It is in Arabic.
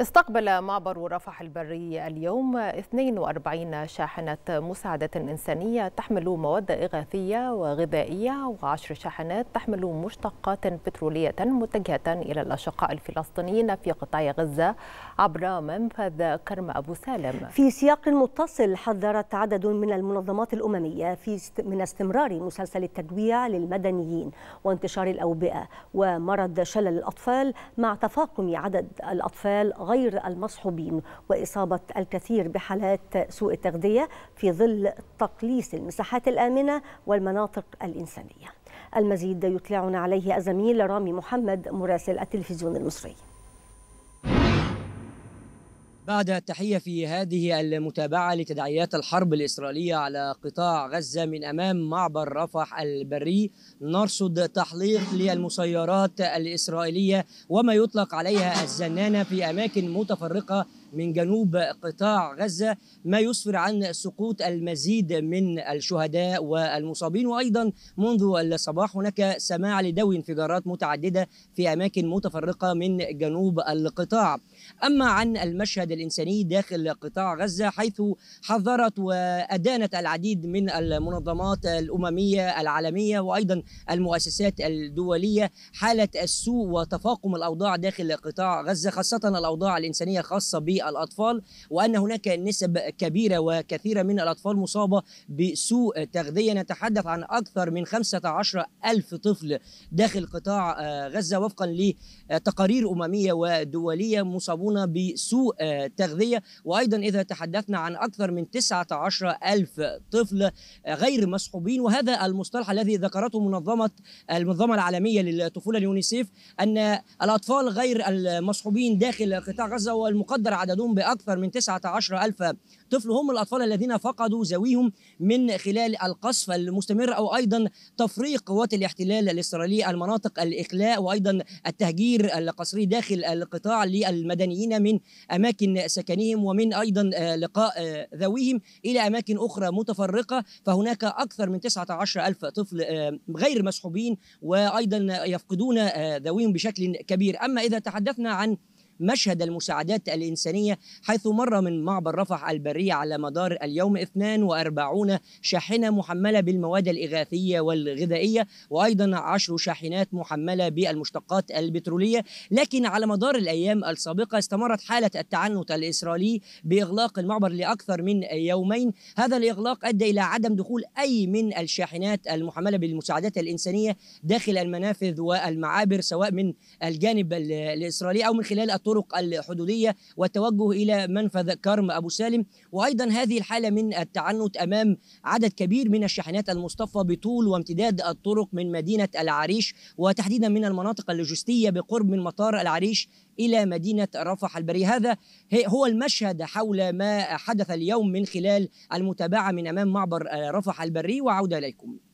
استقبل معبر رفح البري اليوم 42 شاحنة مساعدة إنسانية تحمل مواد إغاثية وغذائية وعشر شاحنات تحمل مشتقات بترولية متجهة إلى الأشقاء الفلسطينيين في قطاع غزة عبر منفذ كرم أبو سالم في سياق متصل حذرت عدد من المنظمات الأممية في است... من استمرار مسلسل التجويع للمدنيين وانتشار الأوبئة ومرض شلل الأطفال مع تفاقم عدد الأطفال غير المصحوبين وإصابة الكثير بحالات سوء التغذية في ظل تقليص المساحات الآمنة والمناطق الإنسانية المزيد يطلعنا عليه الزميل رامي محمد مراسل التلفزيون المصري بعد التحية في هذه المتابعة لتداعيات الحرب الإسرائيلية على قطاع غزة من أمام معبر رفح البري نرصد تحليق للمسيرات الإسرائيلية وما يطلق عليها الزنانة في أماكن متفرقة من جنوب قطاع غزة ما يسفر عن سقوط المزيد من الشهداء والمصابين وأيضا منذ الصباح هناك سماع لدوي انفجارات متعددة في أماكن متفرقة من جنوب القطاع أما عن المشهد الإنساني داخل قطاع غزة حيث حذرت وأدانت العديد من المنظمات الأممية العالمية وأيضا المؤسسات الدولية حالة السوء وتفاقم الأوضاع داخل قطاع غزة خاصة الأوضاع الإنسانية الخاصة بالأوضاع الأطفال وأن هناك نسب كبيرة وكثيرة من الأطفال مصابة بسوء تغذية نتحدث عن أكثر من 15 ألف طفل داخل قطاع آه، غزة وفقا لتقارير أممية ودولية مصابون بسوء آه، تغذية وأيضا إذا تحدثنا عن أكثر من 19 ألف طفل آه، غير مسحوبين وهذا المصطلح الذي ذكرته منظمة المنظمة العالمية للطفولة اليونيسيف أن الأطفال غير المسحوبين داخل قطاع غزة والمقدر عددهم بأكثر من 19 ألف طفل هم الأطفال الذين فقدوا ذويهم من خلال القصف المستمر أو أيضا تفريق قوات الاحتلال الإسرائيلي المناطق الإخلاء وأيضا التهجير القسري داخل القطاع للمدنيين من أماكن سكنهم ومن أيضا آه، لقاء آه، ذويهم إلى أماكن أخرى متفرقة فهناك أكثر من 19 ألف طفل آه، غير مسحوبين وأيضا يفقدون ذويهم بشكل كبير أما إذا تحدثنا عن مشهد المساعدات الإنسانية حيث مر من معبر رفح البرية على مدار اليوم 42 شاحنة محملة بالمواد الإغاثية والغذائية وأيضا 10 شاحنات محملة بالمشتقات البترولية لكن على مدار الأيام السابقة استمرت حالة التعنت الإسرائيلي بإغلاق المعبر لأكثر من يومين هذا الإغلاق أدى إلى عدم دخول أي من الشاحنات المحملة بالمساعدات الإنسانية داخل المنافذ والمعابر سواء من الجانب الإسرائيلي أو من خلال الطرق الحدودية والتوجه إلى منفذ كرم أبو سالم وأيضا هذه الحالة من التعنت أمام عدد كبير من الشاحنات المصطفى بطول وامتداد الطرق من مدينة العريش وتحديدا من المناطق اللوجستية بقرب من مطار العريش إلى مدينة رفح البري هذا هو المشهد حول ما حدث اليوم من خلال المتابعة من أمام معبر آه، رفح البري وعودة إليكم